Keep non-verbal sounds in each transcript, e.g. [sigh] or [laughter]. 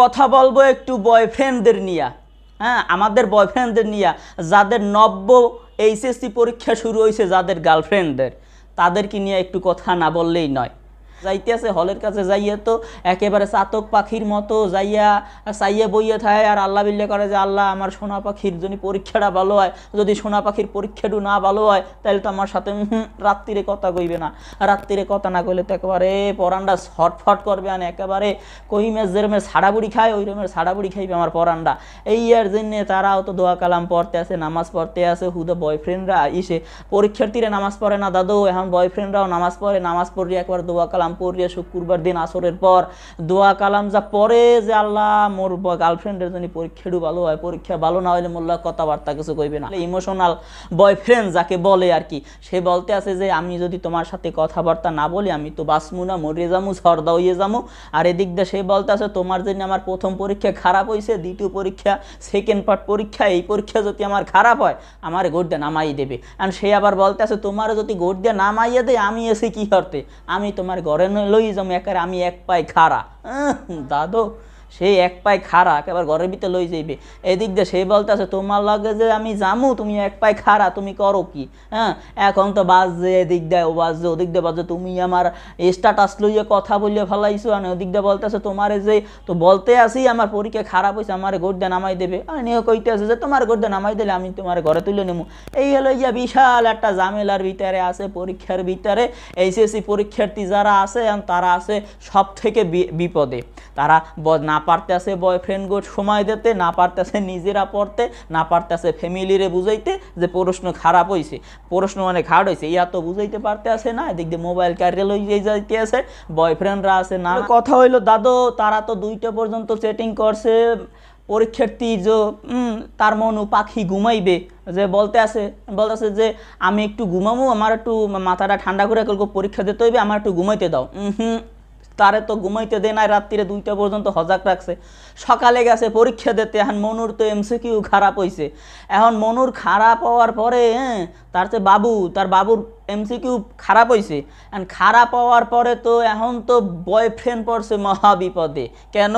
কথা বলবো একটু বয়ফ্রেন্ডদের নিয়ে হ্যাঁ আমাদের বয়ফ্রেন্ডদের নিয়ে যাদের নব্য এইচএসসি পরীক্ষা শুরু হয়েছে যাদের গার্লফ্রেন্ডদের তাদেরকে নিয়ে একটু কথা না বললেই নয় যাইতেছে হলের কাছে যাইয়া তো একেবারে চাতক পাখির মতো যাইয়া চাইয়া বইয়ে থাকে আর আল্লাহ বিল্লা করে যে আল্লাহ আমার সোনা পাখির যদি পরীক্ষাটা ভালো হয় যদি সোনা পাখির পরীক্ষাটু না ভালো হয় তাহলে তো আমার সাথে রাত্রিরে কথা কইবে না রাত্রিরে কথা না কইলে তো একেবারে পরানটা ছটফট করবে আর একেবারে কই মেজ যেরমের ছাড়াবুড়ি খায় ওই রমের ছাড়াবুড়ি খাইবে আমার পরানটা এই আর জন্যে তারাও তো দোয়া কালাম পড়তে আছে নামাজ পড়তে আছে হুদো বয়ফ্রেন্ডরা ইসে পরীক্ষার্থীরা নামাজ পড়ে না দাদু এখন বয়ফ্রেন্ডরাও নামাজ পড়ে নামাজ পড়িয়ে একবার দোয়া কালাম কালাম পড়িয়া শুক্রবার দিন আসরের পর দোয়া কালাম যা পরে যে আল্লাহ মোর গার্লফ্রেন্ডের জন্য পরীক্ষাটু ভালো হয় পরীক্ষা ভালো না হলে মোল্লা কথাবার্তা কিছু কইবে না ইমোশনাল বয়ফ্রেন্ড যাকে বলে আর কি সে বলতে আছে যে আমি যদি তোমার সাথে কথাবার্তা না বলি আমি তো বাসমু না মরিয়ে যামু সর্দা হইয়ে যামু আর এদিক দিয়ে সে বলতে আছে তোমার জন্য আমার প্রথম পরীক্ষা খারাপ হয়েছে দ্বিতীয় পরীক্ষা সেকেন্ড পার্ট পরীক্ষা এই পরীক্ষা যদি আমার খারাপ হয় আমার গোট দিয়ে নামাই দেবে অ্যান্ড সে আবার বলতে আছে তোমার যদি গোট দিয়ে নামাইয়ে দেয় আমি এসে কি করতে আমি তোমার গর ধরেন লই যাম একারে আমি এক পাই খাড়া দাদো সেই এক পায়ে খাড়া একেবার ঘরের ভিতরে লই যাইবে এদিক দিয়ে সেই বলতেছে তোমার লগে যে আমি জামু তুমি এক পায়ে খাড়া তুমি করো কি হ্যাঁ এখন তো বাজে এদিক দেয় ও বাজে ওদিক দিয়ে বাজে তুমি আমার স্ট্যাটাস লইয়ে কথা বলিয়ে ফেলাইছো আমি ওদিক দিয়ে বলতেছে তোমার যে তো বলতে আসি আমার পরীক্ষা খারাপ হয়েছে আমার গোর্দে নামাই দেবে আমি নিয়ে কইতে আছে যে তোমার গোর্দে নামাই দিলে আমি তোমার ঘরে তুলে নেবো এই হলো যে বিশাল একটা জামেলার ভিতরে আছে পরীক্ষার ভিতরে এইচএসসি পরীক্ষার্থী যারা আছে তারা আছে সব থেকে বিপদে তারা না পারতেছে গো সময় দিতে না পারতেছে নিজেরা পড়তে না পারতেছে ফ্যামিলিরে বুঝাইতে যে প্রশ্ন খারাপ হয়েছে প্রশ্ন মানে খারাপ হয়েছে ইয়া তো বুঝাইতে পারতে আছে না এদিক দিয়ে মোবাইল ক্যারিয়ে লইয়ে যাইতে আছে বয়ফ্রেন্ডরা আছে না কথা হইলো দাদু তারা তো দুইটা পর্যন্ত চেটিং করছে পরীক্ষার্থী যে তার মনু পাখি ঘুমাইবে যে বলতে আছে বলতে আছে যে আমি একটু ঘুমামো আমার একটু মাথাটা ঠান্ডা করে পরীক্ষা দিতে হইবে আমার একটু ঘুমাইতে দাও হুম তারে তো ঘুমাইতে দে নাই রাত্রিরে দুইটা পর্যন্ত হজাক রাখছে সকালে গেছে পরীক্ষা দিতে এখন মনুর তো এমসিকিউ খারাপ হয়েছে এখন মনুর খারাপ হওয়ার পরে হ্যাঁ তার চেয়ে বাবু তার বাবুর এমসিকিউ খারাপ হয়েছে অ্যান্ড খারাপ হওয়ার পরে তো এখন তো বয়ফ্রেন্ড পড়ছে মহাবিপদে কেন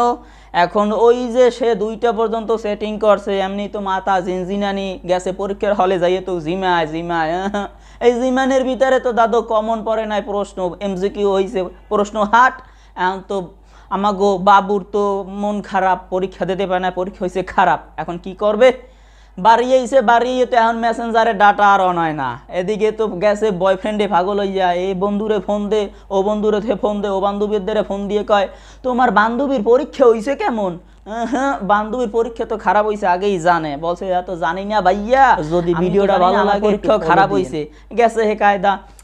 এখন ওই যে সে দুইটা পর্যন্ত সেটিং করছে এমনি তো মাথা জিনজিনানি গেছে পরীক্ষার হলে যাইয়ে তো জিমায় জিমায় [laughs] এই জিমানের ভিতরে তো দাদু কমন পড়ে নাই প্রশ্ন এমসিকিউ হয়েছে প্রশ্ন হাট এখন তো আমাগো বাবুর তো মন খারাপ পরীক্ষা দিতে পারে না পরীক্ষা হয়েছে খারাপ এখন কি করবে বাড়িয়েছে বাড়িয়ে তো এখন মেসেঞ্জারে ডাটা আর অন হয় না এদিকে তো গেছে বয়ফ্রেন্ডে হয়ে যায় এই বন্ধুরে ফোন দে ও বন্ধুরে ফোন দে ও বান্ধবীদের ফোন দিয়ে কয় তোমার বান্ধবীর পরীক্ষা হইছে কেমন হ্যাঁ বান্ধবীর পরীক্ষা তো খারাপ হয়েছে আগেই জানে বলছে এত জানি না ভাইয়া যদি ভিডিওটা ভালো লাগে পরীক্ষা খারাপ হয়েছে গেছে হে কায়দা